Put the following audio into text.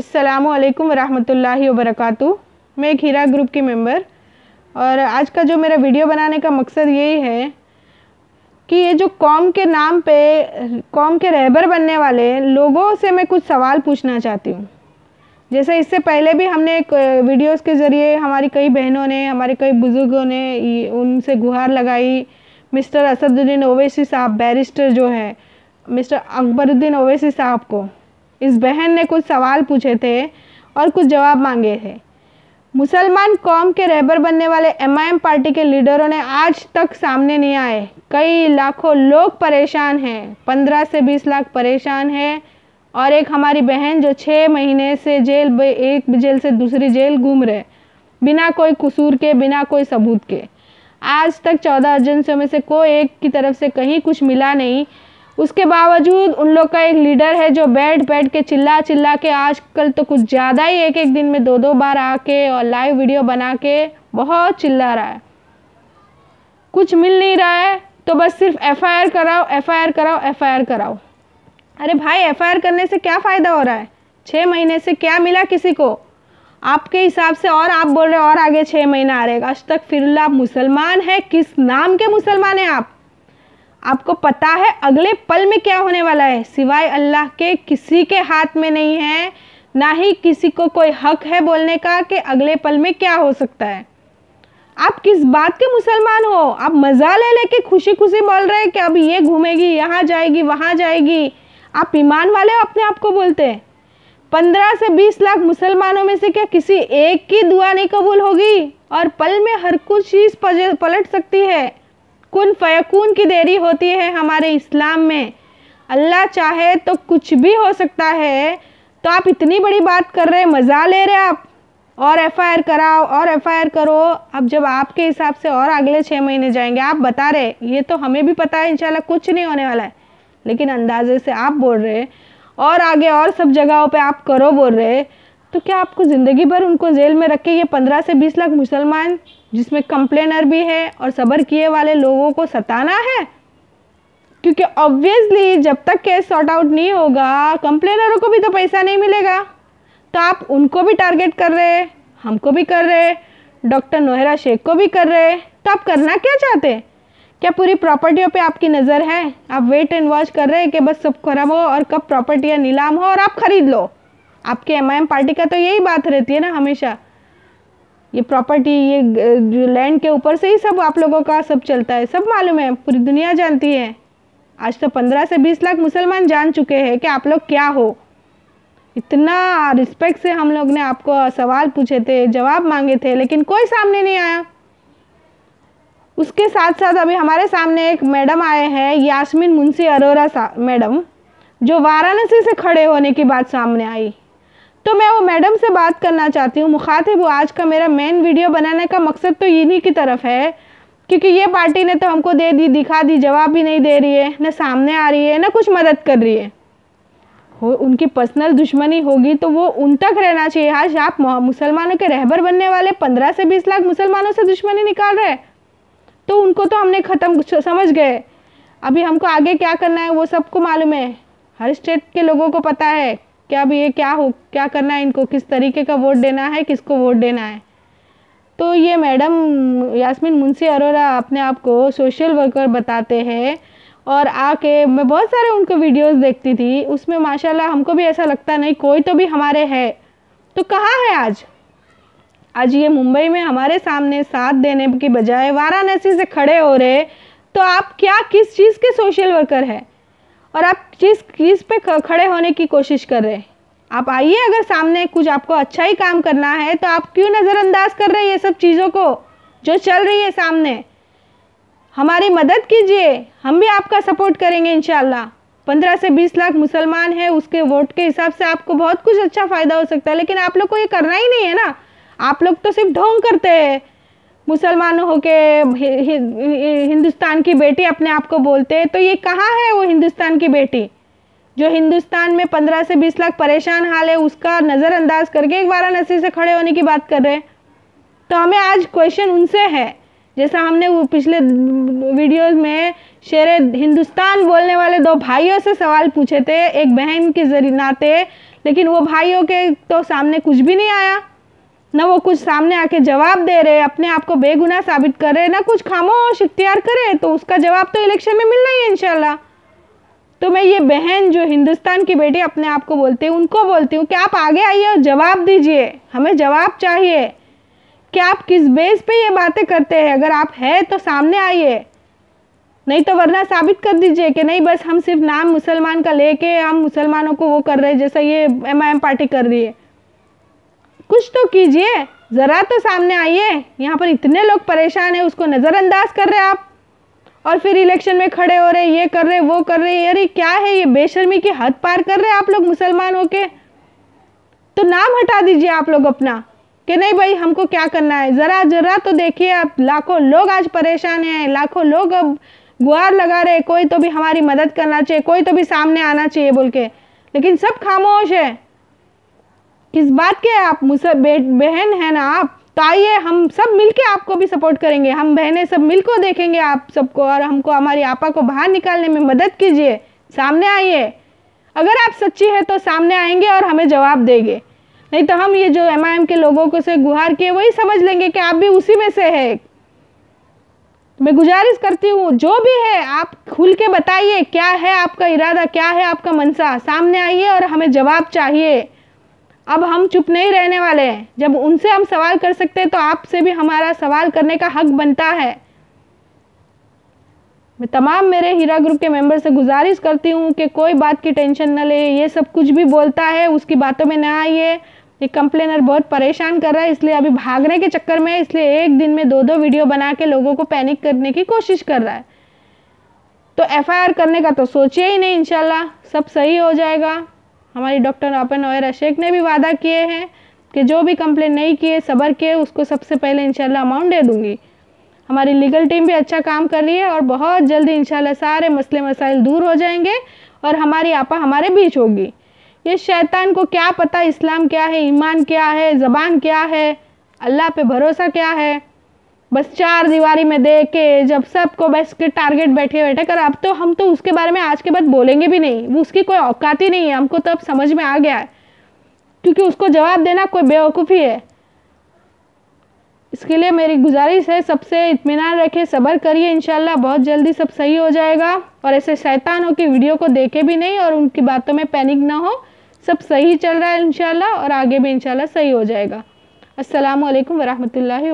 असलकम वरहमल वबरक मैं एक हीरा ग्रुप की मेंबर और आज का जो मेरा वीडियो बनाने का मकसद यही है कि ये जो कौम के नाम पे कौम के रहबर बनने वाले लोगों से मैं कुछ सवाल पूछना चाहती हूँ जैसे इससे पहले भी हमने एक वीडियोस के ज़रिए हमारी कई बहनों ने हमारे कई बुज़ुर्गों ने उनसे गुहार लगाई मिस्टर असदुद्दीन ओवैसी साहब बैरिस्टर जो है मिस्टर अकबरुद्दीन ओवैसी साहब को इस बहन ने कुछ सवाल पूछे थे और कुछ जवाब मांगे थे मुसलमान कौम के रहबर बनने वाले एमआईएम पार्टी के लीडरों ने आज तक सामने नहीं आए कई लाखों लोग परेशान हैं पंद्रह से बीस लाख परेशान हैं और एक हमारी बहन जो छः महीने से जेल एक जेल से दूसरी जेल घूम रहे बिना कोई कसूर के बिना कोई सबूत के आज तक चौदह एजेंसियों में से कोई एक की तरफ से कहीं कुछ मिला नहीं उसके बावजूद उन लोग का एक लीडर है जो बैठ बैठ के चिल्ला चिल्ला के आजकल तो कुछ ज़्यादा ही एक एक दिन में दो दो बार आके और लाइव वीडियो बना के बहुत चिल्ला रहा है कुछ मिल नहीं रहा है तो बस सिर्फ एफआईआर कराओ एफआईआर कराओ एफआईआर कराओ अरे भाई एफआईआर करने से क्या फ़ायदा हो रहा है छः महीने से क्या मिला किसी को आपके हिसाब से और आप बोल रहे हो और आगे छः महीना आ रहेगा आज तक फिर आप मुसलमान है किस नाम के मुसलमान हैं आप आपको पता है अगले पल में क्या होने वाला है सिवाय अल्लाह के किसी के हाथ में नहीं है ना ही किसी को कोई हक है बोलने का कि अगले पल में क्या हो सकता है आप किस बात के मुसलमान हो आप मज़ा ले लेके खुशी खुशी बोल रहे हैं कि अब ये घूमेगी यहाँ जाएगी वहाँ जाएगी आप ईमान वाले हो अपने आप को बोलते हैं पंद्रह से बीस लाख मुसलमानों में से क्या किसी एक की दुआ नहीं कबूल होगी और पल में हर कुछ चीज़ पलट सकती है कुन फ़यकून की देरी होती है हमारे इस्लाम में अल्लाह चाहे तो कुछ भी हो सकता है तो आप इतनी बड़ी बात कर रहे हैं मज़ा ले रहे आप और एफआईआर कराओ और एफआईआर करो अब जब आपके हिसाब से और अगले छः महीने जाएंगे आप बता रहे ये तो हमें भी पता है इंशाल्लाह कुछ नहीं होने वाला है लेकिन अंदाजे से आप बोल रहे और आगे और सब जगहों पे आप करो बोल रहे तो क्या आपको ज़िंदगी भर उनको जेल में रख के ये पंद्रह से बीस लाख मुसलमान जिसमें कंप्लेनर भी है और सबर किए वाले लोगों को सताना है क्योंकि ऑब्वियसली जब तक केस सॉर्ट आउट नहीं होगा कंप्लेनरों को भी तो पैसा नहीं मिलेगा तो आप उनको भी टारगेट कर रहे हमको भी कर रहे डॉक्टर नोहरा शेख को भी कर रहे तो आप करना क्या चाहते क्या पूरी प्रॉपर्टियों पे आपकी नज़र है आप वेट एंड वॉच कर रहे हैं कि बस सब खराब हो और कब प्रॉपर्टियाँ नीलाम हो और आप ख़रीद लो आपके एम आई एम पार्टी का तो यही बात रहती है ना हमेशा ये प्रॉपर्टी ये लैंड के ऊपर से ही सब आप लोगों का सब चलता है सब मालूम है पूरी दुनिया जानती है आज तो पंद्रह से बीस लाख मुसलमान जान चुके हैं कि आप लोग क्या हो इतना रिस्पेक्ट से हम लोग ने आपको सवाल पूछे थे जवाब मांगे थे लेकिन कोई सामने नहीं आया उसके साथ साथ अभी हमारे सामने एक मैडम आए हैं यास्मीन मुंशी अरोरा मैडम जो वाराणसी से खड़े होने की बात सामने आई तो मैं वो मैडम से बात करना चाहती हूँ मुखातिब आज का मेरा मेन वीडियो बनाने का मकसद तो इन्हीं की तरफ है क्योंकि ये पार्टी ने तो हमको दे दी दिखा दी जवाब भी नहीं दे रही है ना सामने आ रही है ना कुछ मदद कर रही है हो उनकी पर्सनल दुश्मनी होगी तो वो उन तक रहना चाहिए आज आप मुसलमानों के रहबर बनने वाले पंद्रह से बीस लाख मुसलमानों से दुश्मनी निकाल रहे तो उनको तो हमने ख़त्म समझ गए अभी हमको आगे क्या करना है वो सबको मालूम है हर स्टेट के लोगों को पता है क्या अब ये क्या हो क्या करना है इनको किस तरीके का वोट देना है किसको वोट देना है तो ये मैडम यास्मीन मुंशी अरोरा अपने आप को सोशल वर्कर बताते हैं और आके मैं बहुत सारे उनको वीडियोस देखती थी उसमें माशाल्लाह हमको भी ऐसा लगता नहीं कोई तो भी हमारे है तो कहाँ है आज आज ये मुंबई में हमारे सामने साथ देने की बजाय वाराणसी से खड़े हो रहे तो आप क्या किस चीज़ के सोशल वर्कर है और आप जिस चीज़ पे खड़े होने की कोशिश कर रहे हैं आप आइए अगर सामने कुछ आपको अच्छा ही काम करना है तो आप क्यों नज़रअंदाज कर रहे हैं ये सब चीज़ों को जो चल रही है सामने हमारी मदद कीजिए हम भी आपका सपोर्ट करेंगे इन पंद्रह से बीस लाख मुसलमान हैं उसके वोट के हिसाब से आपको बहुत कुछ अच्छा फ़ायदा हो सकता है लेकिन आप लोग को ये करना ही नहीं है ना आप लोग तो सिर्फ ढोंग करते हैं मुसलमान के हिंदुस्तान की बेटी अपने आप को बोलते हैं तो ये कहाँ है वो हिंदुस्तान की बेटी जो हिंदुस्तान में पंद्रह से बीस लाख परेशान हाल है उसका नज़रअंदाज करके एक वाराणसी से खड़े होने की बात कर रहे हैं तो हमें आज क्वेश्चन उनसे है जैसा हमने वो पिछले वीडियोस में शेर हिंदुस्तान बोलने वाले दो भाइयों से सवाल पूछे थे एक बहन के जरिए नाते लेकिन वो भाइयों के तो सामने कुछ भी नहीं आया ना वो कुछ सामने आके जवाब दे रहे अपने आप को बेगुनाह साबित कर रहे ना कुछ खामोश इख्तियार करे तो उसका जवाब तो इलेक्शन में मिलना ही है इनशाला तो मैं ये बहन जो हिंदुस्तान की बेटी अपने आप को बोलती हूँ उनको बोलती हूँ कि आप आगे आइए और जवाब दीजिए हमें जवाब चाहिए कि आप किस बेस पे ये बातें करते हैं अगर आप है तो सामने आइए नहीं तो वरना साबित कर दीजिए कि नहीं बस हम सिर्फ नाम मुसलमान का लेके हम मुसलमानों को वो कर रहे हैं जैसा ये एम पार्टी कर रही है कुछ तो कीजिए ज़रा तो सामने आइए यहाँ पर इतने लोग परेशान हैं उसको नज़रअंदाज कर रहे आप और फिर इलेक्शन में खड़े हो रहे ये कर रहे वो कर रहे अरे क्या है ये बेशर्मी की हद पार कर रहे आप लोग मुसलमान हो के तो नाम हटा दीजिए आप लोग अपना कि नहीं भाई हमको क्या करना है ज़रा ज़रा तो देखिए आप लाखों लोग आज परेशान हैं लाखों लोग अब गुहार लगा रहे कोई तो भी हमारी मदद करना चाहिए कोई तो भी सामने आना चाहिए बोल के लेकिन सब खामोश है किस बात के आप मुझसे बहन है ना आप तो आइए हम सब मिलके आपको भी सपोर्ट करेंगे हम बहनें सब मिल को देखेंगे आप सबको और हमको हमारी आपा को बाहर निकालने में मदद कीजिए सामने आइए अगर आप सच्ची है तो सामने आएंगे और हमें जवाब देंगे नहीं तो हम ये जो एम के लोगों को से गुहार किए वही समझ लेंगे कि आप भी उसी में से है मैं गुजारिश करती हूँ जो भी है आप खुल के बताइए क्या है आपका इरादा क्या है आपका मनसा सामने आइए और हमें जवाब चाहिए अब हम चुप नहीं रहने वाले हैं जब उनसे हम सवाल कर सकते हैं तो आपसे भी हमारा सवाल करने का हक बनता है मैं तमाम मेरे हीरा ग्रुप के मेंबर से गुजारिश करती हूँ कि कोई बात की टेंशन न ले ये सब कुछ भी बोलता है उसकी बातों में ना आइए ये कंप्लेनर बहुत परेशान कर रहा है इसलिए अभी भागने के चक्कर में इसलिए एक दिन में दो दो वीडियो बना के लोगों को पैनिक करने की कोशिश कर रहा है तो एफआईआर करने का तो सोचिए ही नहीं इनशाला सब सही हो जाएगा हमारी डॉक्टर अपन और शेख ने भी वादा किए हैं कि जो भी कंप्लेन नहीं किए सबर किए उसको सबसे पहले इंशाल्लाह अमाउंट दे दूँगी हमारी लीगल टीम भी अच्छा काम कर रही है और बहुत जल्दी इंशाल्लाह सारे मसले मसाइल दूर हो जाएंगे और हमारी आपा हमारे बीच होगी ये शैतान को क्या पता इस्लाम क्या है ईमान क्या है ज़बान क्या है अल्लाह पे भरोसा क्या है बस चार दीवारी में दे के जब सबको बस के टारगेट बैठे बैठे कर अब तो हम तो उसके बारे में आज के बाद बोलेंगे भी नहीं वो उसकी कोई औकात ही नहीं है हमको तो अब समझ में आ गया है क्योंकि उसको जवाब देना कोई बेवकूफ़ी है इसके लिए मेरी गुजारिश है सबसे इतमान रखे सब्र करिए इनशाला बहुत जल्दी सब सही हो जाएगा और ऐसे शैतान हो कि वीडियो को देखे भी नहीं और उनकी बातों में पैनिक ना हो सब सही चल रहा है इनशाला और आगे भी इनशाला सही हो जाएगा असलकम वरहमल